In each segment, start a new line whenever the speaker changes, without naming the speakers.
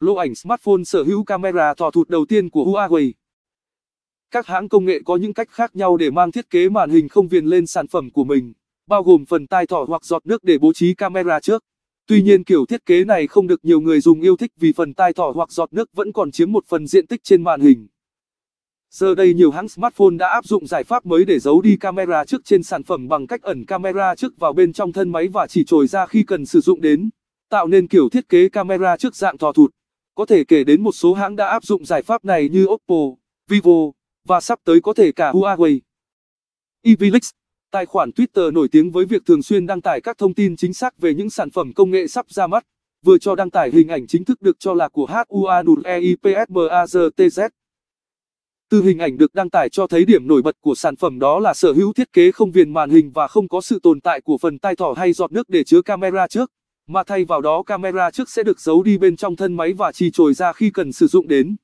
lô ảnh smartphone sở hữu camera thò thụt đầu tiên của Huawei. Các hãng công nghệ có những cách khác nhau để mang thiết kế màn hình không viền lên sản phẩm của mình, bao gồm phần tai thỏ hoặc giọt nước để bố trí camera trước. Tuy nhiên kiểu thiết kế này không được nhiều người dùng yêu thích vì phần tai thỏ hoặc giọt nước vẫn còn chiếm một phần diện tích trên màn hình. Giờ đây nhiều hãng smartphone đã áp dụng giải pháp mới để giấu đi camera trước trên sản phẩm bằng cách ẩn camera trước vào bên trong thân máy và chỉ trồi ra khi cần sử dụng đến, tạo nên kiểu thiết kế camera trước dạng thò thụt. Có thể kể đến một số hãng đã áp dụng giải pháp này như Oppo, Vivo, và sắp tới có thể cả Huawei. Evilix, tài khoản Twitter nổi tiếng với việc thường xuyên đăng tải các thông tin chính xác về những sản phẩm công nghệ sắp ra mắt, vừa cho đăng tải hình ảnh chính thức được cho là của HUANUEIPSMAZTZ. Từ hình ảnh được đăng tải cho thấy điểm nổi bật của sản phẩm đó là sở hữu thiết kế không viền màn hình và không có sự tồn tại của phần tai thỏ hay giọt nước để chứa camera trước mà thay vào đó camera trước sẽ được giấu đi bên trong thân máy và chỉ trồi ra khi cần sử dụng đến.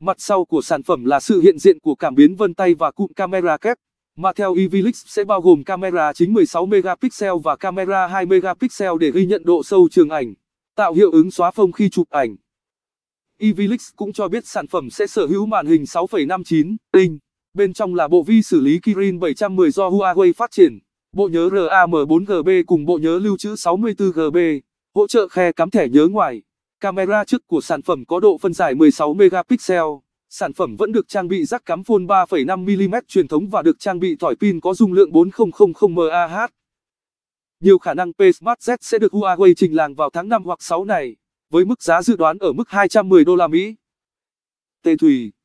Mặt sau của sản phẩm là sự hiện diện của cảm biến vân tay và cụm camera kép, mà theo Evilix sẽ bao gồm camera chính 16 megapixel và camera 2 megapixel để ghi nhận độ sâu trường ảnh, tạo hiệu ứng xóa phông khi chụp ảnh. Evilix cũng cho biết sản phẩm sẽ sở hữu màn hình 6,59 inch, bên trong là bộ vi xử lý Kirin 710 do Huawei phát triển. Bộ nhớ RAM4GB cùng bộ nhớ lưu trữ 64GB, hỗ trợ khe cắm thẻ nhớ ngoài. Camera trước của sản phẩm có độ phân giải 16 megapixel. Sản phẩm vẫn được trang bị rắc cắm phone 3,5mm truyền thống và được trang bị thỏi pin có dung lượng 4000mAh. Nhiều khả năng P Smart Z sẽ được Huawei trình làng vào tháng 5 hoặc 6 này, với mức giá dự đoán ở mức 210 đô la Mỹ. Tê Thủy